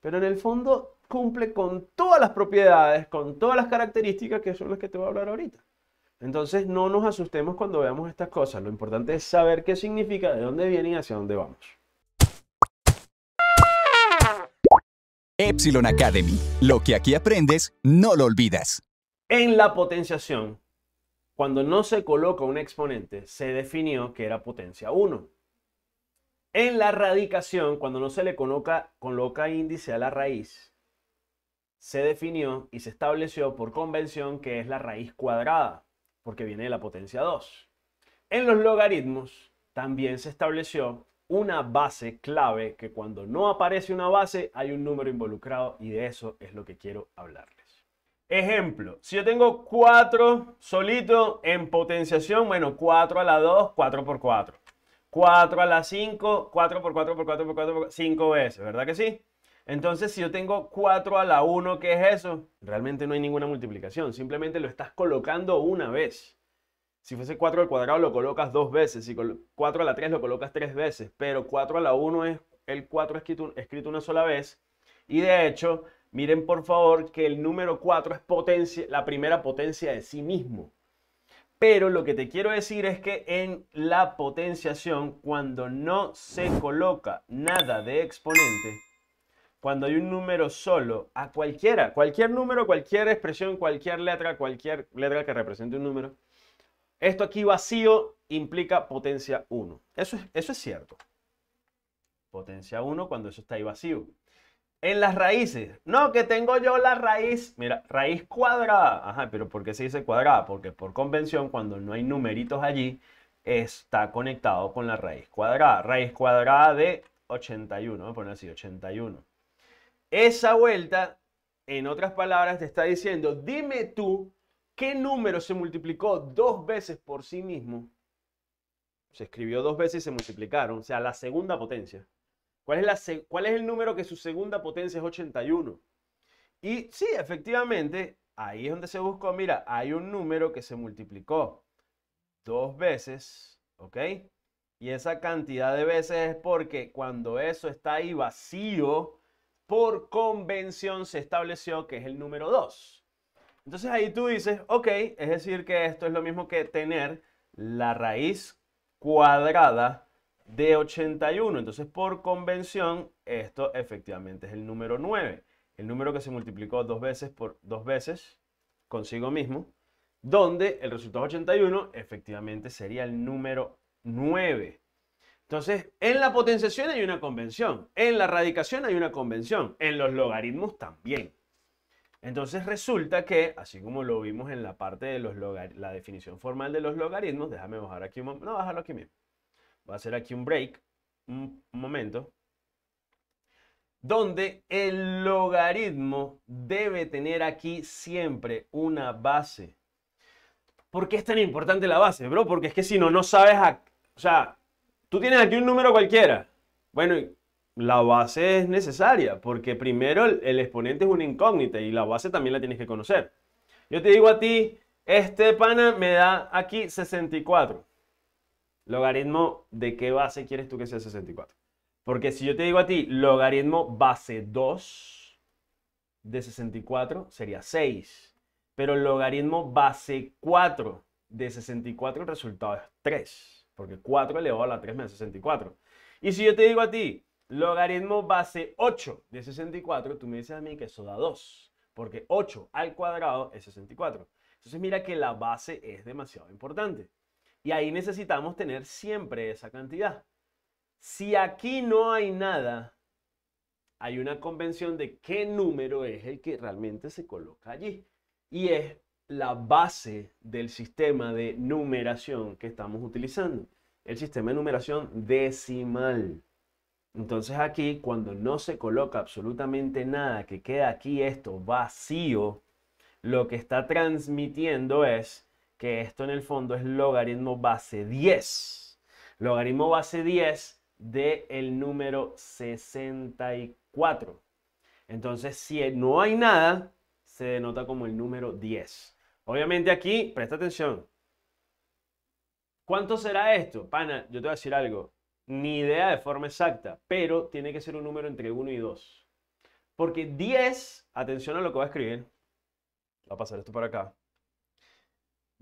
pero en el fondo cumple con todas las propiedades, con todas las características que son las que te voy a hablar ahorita. Entonces no nos asustemos cuando veamos estas cosas, lo importante es saber qué significa, de dónde viene y hacia dónde vamos. Epsilon Academy, lo que aquí aprendes, no lo olvidas. En la potenciación, cuando no se coloca un exponente, se definió que era potencia 1. En la radicación, cuando no se le coloca, índice a la raíz, se definió y se estableció por convención que es la raíz cuadrada, porque viene de la potencia 2. En los logaritmos también se estableció una base clave que cuando no aparece una base hay un número involucrado y de eso es lo que quiero hablarles. Ejemplo, si yo tengo 4 solito en potenciación, bueno, 4 a la 2, 4 por 4. 4 a la 5, 4 por 4 por 4 por 4 por 5 veces, ¿verdad que sí? Entonces, si yo tengo 4 a la 1, ¿qué es eso? Realmente no hay ninguna multiplicación, simplemente lo estás colocando una vez. Si fuese 4 al cuadrado lo colocas dos veces, si 4 a la 3 lo colocas tres veces, pero 4 a la 1 es el 4 escrito, escrito una sola vez. Y de hecho, miren por favor que el número 4 es potencia, la primera potencia de sí mismo. Pero lo que te quiero decir es que en la potenciación, cuando no se coloca nada de exponente, cuando hay un número solo, a cualquiera, cualquier número, cualquier expresión, cualquier letra, cualquier letra que represente un número, esto aquí vacío implica potencia 1. Eso es, cierto. Potencia 1 cuando eso está ahí vacío. En las raíces. No, que tengo yo la raíz. Mira, raíz cuadrada. Ajá, pero ¿por qué se dice cuadrada? Porque por convención, cuando no hay numeritos allí, está conectado con la raíz cuadrada. Raíz cuadrada de 81. Vamos a poner así, 81. Esa vuelta, en otras palabras, te está diciendo, dime tú qué número se multiplicó dos veces por sí mismo. Se escribió dos veces y se multiplicaron, o sea, la segunda potencia. ¿Cuál es, el número que su segunda potencia es 81? Y sí, efectivamente, ahí es donde se buscó, mira, hay un número que se multiplicó dos veces, ¿ok? Y esa cantidad de veces es porque cuando eso está ahí vacío, por convención se estableció que es el número 2. Entonces ahí tú dices, ok, es decir que esto es lo mismo que tener la raíz cuadrada de 81. Entonces, por convención, esto efectivamente es el número 9. El número que se multiplicó dos veces por dos veces consigo mismo, donde el resultado 81 efectivamente sería el número 9. Entonces, en la potenciación hay una convención, en la radicación hay una convención, en los logaritmos también. Entonces resulta que, así como lo vimos en la parte de los la definición formal de los logaritmos, déjame bajar aquí un momento, no, bájalo aquí mismo. Voy a hacer aquí un break, un, momento, donde el logaritmo debe tener aquí siempre una base. ¿Por qué es tan importante la base, bro? Porque es que si no, no sabes, o sea, tú tienes aquí un número cualquiera. Bueno, la base es necesaria, porque primero el, el, exponente es una incógnita y la base también la tienes que conocer. Yo te digo a ti, este pana me da aquí 64 logaritmo de qué base quieres tú que sea 64. Porque si yo te digo a ti logaritmo base 2 de 64 sería 6. Pero logaritmo base 4 de 64 el resultado es 3. Porque 4 elevado a la 3 me da 64. Y si yo te digo a ti logaritmo base 8 de 64, tú me dices a mí que eso da 2. Porque 8 al cuadrado es 64. Entonces mira que la base es demasiado importante. Y ahí necesitamos tener siempre esa cantidad. Si aquí no hay nada, hay una convención de qué número es el que realmente se coloca allí. Y es la base del sistema de numeración que estamos utilizando, el sistema de numeración decimal. Entonces aquí, cuando no se coloca absolutamente nada, que queda aquí esto vacío, lo que está transmitiendo es que esto en el fondo es logaritmo base 10. Logaritmo base 10 del el número 64. Entonces, si no hay nada, se denota como el número 10. Obviamente aquí, presta atención. ¿Cuánto será esto? Pana, yo te voy a decir algo. Ni idea de forma exacta, pero tiene que ser un número entre 1 y 2. Porque 10, atención a lo que va a escribir. va a pasar esto para acá.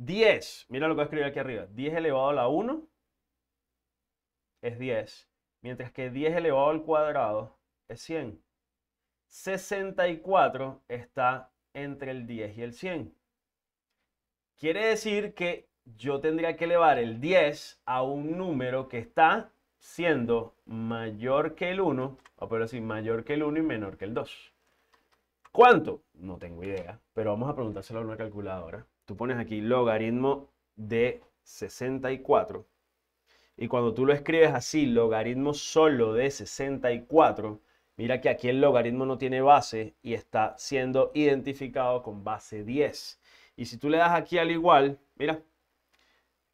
10, mira lo que escribir aquí arriba, 10 elevado a la 1 es 10, mientras que 10 elevado al cuadrado es 100. 64 está entre el 10 y el 100. Quiere decir que yo tendría que elevar el 10 a un número que está siendo mayor que el 1, o pero sí, mayor que el 1 y menor que el 2. ¿Cuánto? No tengo idea, pero vamos a preguntárselo a una calculadora tú pones aquí logaritmo de 64. Y cuando tú lo escribes así, logaritmo solo de 64, mira que aquí el logaritmo no tiene base y está siendo identificado con base 10. Y si tú le das aquí al igual, mira,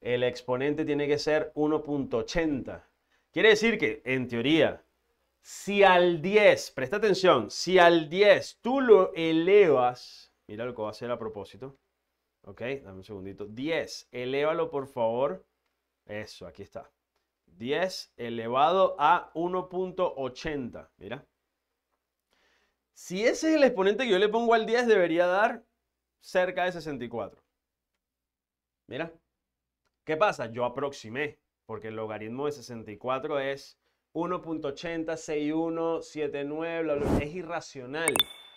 el exponente tiene que ser 1.80. Quiere decir que, en teoría, si al 10, presta atención, si al 10 tú lo elevas, mira lo que va a hacer a propósito, Ok, dame un segundito. 10, elévalo por favor. Eso, aquí está. 10 elevado a 1.80. Mira. Si ese es el exponente que yo le pongo al 10, debería dar cerca de 64. Mira. ¿Qué pasa? Yo aproximé, porque el logaritmo de 64 es 1.80, 61, 79, bla, es irracional.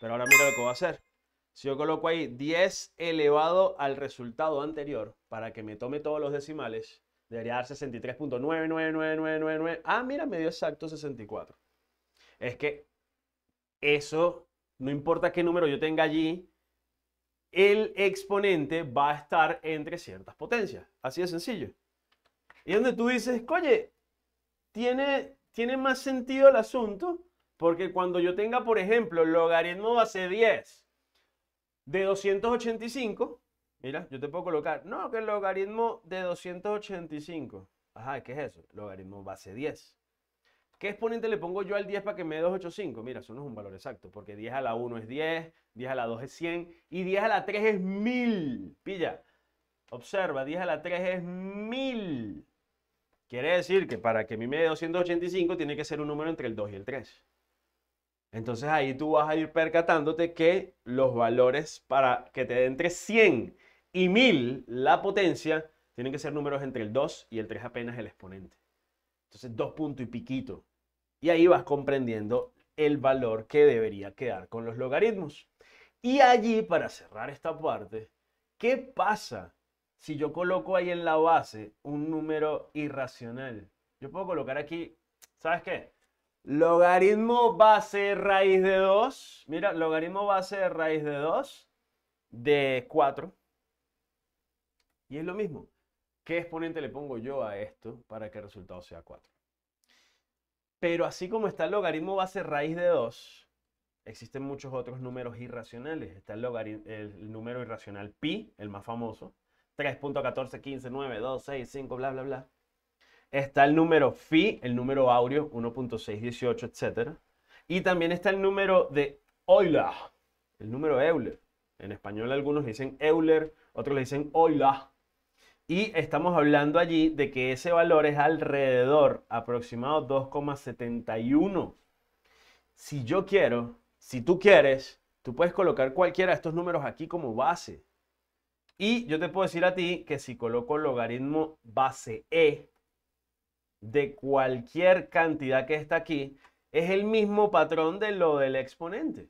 Pero ahora mira lo que voy a hacer. Si yo coloco ahí 10 elevado al resultado anterior para que me tome todos los decimales, debería dar 63.99999. Ah, mira, me dio exacto 64. Es que eso, no importa qué número yo tenga allí, el exponente va a estar entre ciertas potencias. Así de sencillo. Y donde tú dices, oye, tiene, tiene más sentido el asunto, porque cuando yo tenga, por ejemplo, logaritmo base 10, de 285, mira, yo te puedo colocar, no, que el logaritmo de 285. Ajá, ¿qué es eso? Logaritmo base 10. ¿Qué exponente le pongo yo al 10 para que me dé 285? Mira, eso no es un valor exacto, porque 10 a la 1 es 10, 10 a la 2 es 100 y 10 a la 3 es 1000. Pilla, observa, 10 a la 3 es 1000. Quiere decir que para que a me dé 285 tiene que ser un número entre el 2 y el 3. Entonces ahí tú vas a ir percatándote que los valores para que te den entre 100 y 1000 la potencia tienen que ser números entre el 2 y el 3 apenas el exponente. Entonces dos punto y piquito. Y ahí vas comprendiendo el valor que debería quedar con los logaritmos. Y allí, para cerrar esta parte, ¿qué pasa si yo coloco ahí en la base un número irracional? Yo puedo colocar aquí, ¿sabes qué? Logaritmo base raíz de 2. Mira, logaritmo base raíz de 2 de 4. Y es lo mismo. ¿Qué exponente le pongo yo a esto para que el resultado sea 4? Pero así como está el logaritmo base raíz de 2, existen muchos otros números irracionales. Está el, el número irracional pi, el más famoso. 3.14159265, 15, 9, 2, 6, 5, bla, bla, bla. Está el número Phi, el número áureo, 1.618, etc. Y también está el número de Euler, el número Euler. En español algunos dicen Euler, otros le dicen Euler. Y estamos hablando allí de que ese valor es alrededor aproximado 2,71. Si yo quiero, si tú quieres, tú puedes colocar cualquiera de estos números aquí como base. Y yo te puedo decir a ti que si coloco logaritmo base E, de cualquier cantidad que está aquí es el mismo patrón de lo del exponente.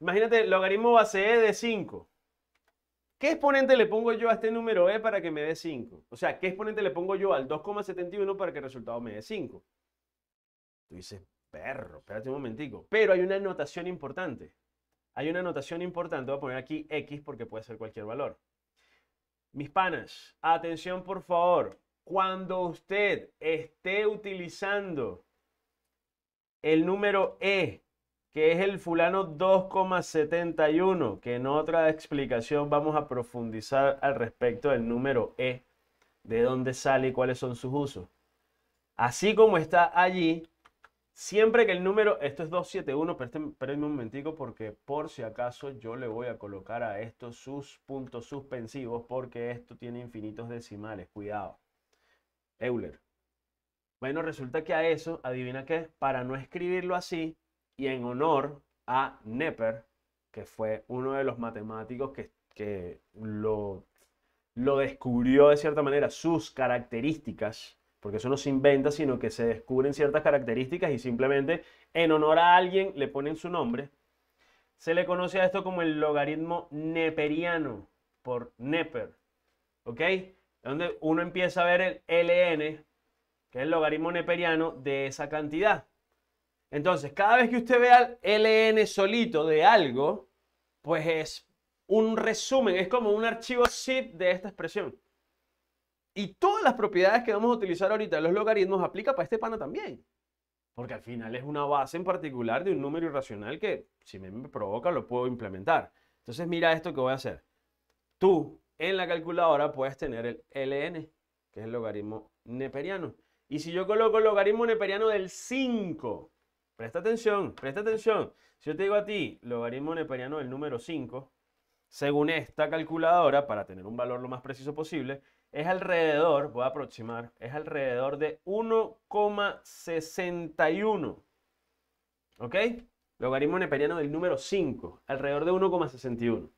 Imagínate, logaritmo base E de 5. ¿Qué exponente le pongo yo a este número E para que me dé 5? O sea, ¿qué exponente le pongo yo al 2,71 para que el resultado me dé 5? Tú dices, perro, espérate un momentico. Pero hay una anotación importante. Hay una anotación importante. Voy a poner aquí X porque puede ser cualquier valor. Mis panas, atención por favor. Cuando usted esté utilizando el número E, que es el fulano 2,71, que en otra explicación vamos a profundizar al respecto del número E, de dónde sale y cuáles son sus usos. Así como está allí, siempre que el número, esto es 271, pero este, espérenme un momentico porque por si acaso yo le voy a colocar a esto sus puntos suspensivos porque esto tiene infinitos decimales, cuidado. Euler. Bueno, resulta que a eso, adivina qué, para no escribirlo así y en honor a Neper, que fue uno de los matemáticos que, lo, lo descubrió de cierta manera, sus características, porque eso no se inventa, sino que se descubren ciertas características y simplemente en honor a alguien le ponen su nombre. Se le conoce a esto como el logaritmo neperiano, por Neper. ¿Ok? donde uno empieza a ver el ln, que es el logaritmo neperiano de esa cantidad. Entonces, cada vez que usted vea el ln solito de algo, pues es un resumen, es como un archivo zip de esta expresión. Y todas las propiedades que vamos a utilizar ahorita de los logaritmos aplica para este pana también. Porque al final es una base en particular de un número irracional que si me provoca lo puedo implementar. Entonces mira esto que voy a hacer. Tú en la calculadora puedes tener el ln, que es el logaritmo neperiano. Y si yo coloco el logaritmo neperiano del 5, presta atención, presta atención. Si yo te digo a ti logaritmo neperiano del número 5, según esta calculadora, para tener un valor lo más preciso posible, es alrededor, voy a aproximar, es alrededor de 1,61. ¿Ok? Logaritmo neperiano del número 5, alrededor de 1,61.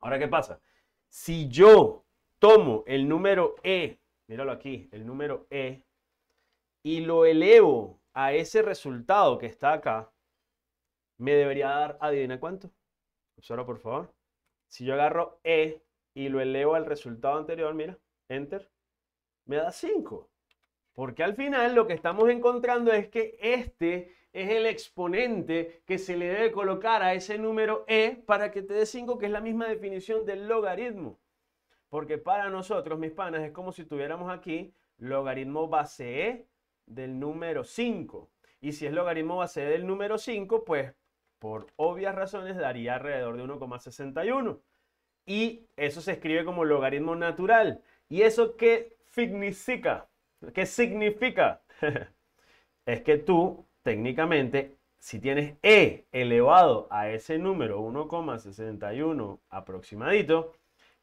Ahora, ¿qué pasa? Si yo tomo el número E, míralo aquí, el número E, y lo elevo a ese resultado que está acá, me debería dar, adivina cuánto. Observa, por favor. Si yo agarro E y lo elevo al resultado anterior, mira, enter, me da 5. Porque al final lo que estamos encontrando es que este es el exponente que se le debe colocar a ese número e para que te dé 5, que es la misma definición del logaritmo. Porque para nosotros, mis panas, es como si tuviéramos aquí logaritmo base e del número 5. Y si es logaritmo base e del número 5, pues por obvias razones daría alrededor de 1,61. Y eso se escribe como logaritmo natural. ¿Y eso qué significa? ¿Qué significa? es que tú técnicamente, si tienes E elevado a ese número 1,61 aproximadito,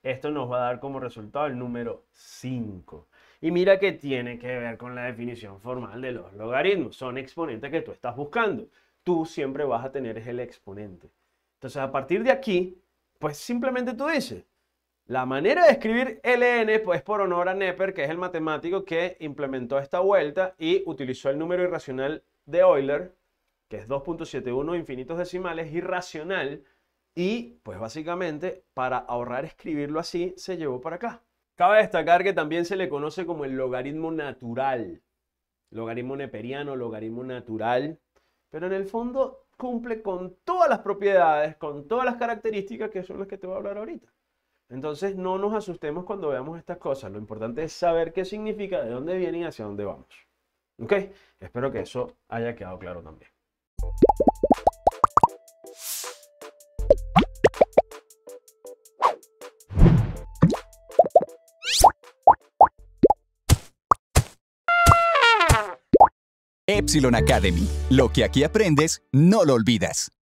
esto nos va a dar como resultado el número 5. Y mira que tiene que ver con la definición formal de los logaritmos. Son exponentes que tú estás buscando. Tú siempre vas a tener el exponente. Entonces, a partir de aquí, pues simplemente tú dices, la manera de escribir ln pues por honor a Nepper, que es el matemático que implementó esta vuelta y utilizó el número irracional de Euler, que es 2.71 infinitos decimales, irracional, y pues básicamente para ahorrar escribirlo así, se llevó para acá. Cabe destacar que también se le conoce como el logaritmo natural, logaritmo neperiano, logaritmo natural, pero en el fondo cumple con todas las propiedades, con todas las características que son las que te voy a hablar ahorita. Entonces no nos asustemos cuando veamos estas cosas. Lo importante es saber qué significa, de dónde viene y hacia dónde vamos. ¿Ok? Espero que eso haya quedado claro también. Epsilon Academy. Lo que aquí aprendes, no lo olvidas.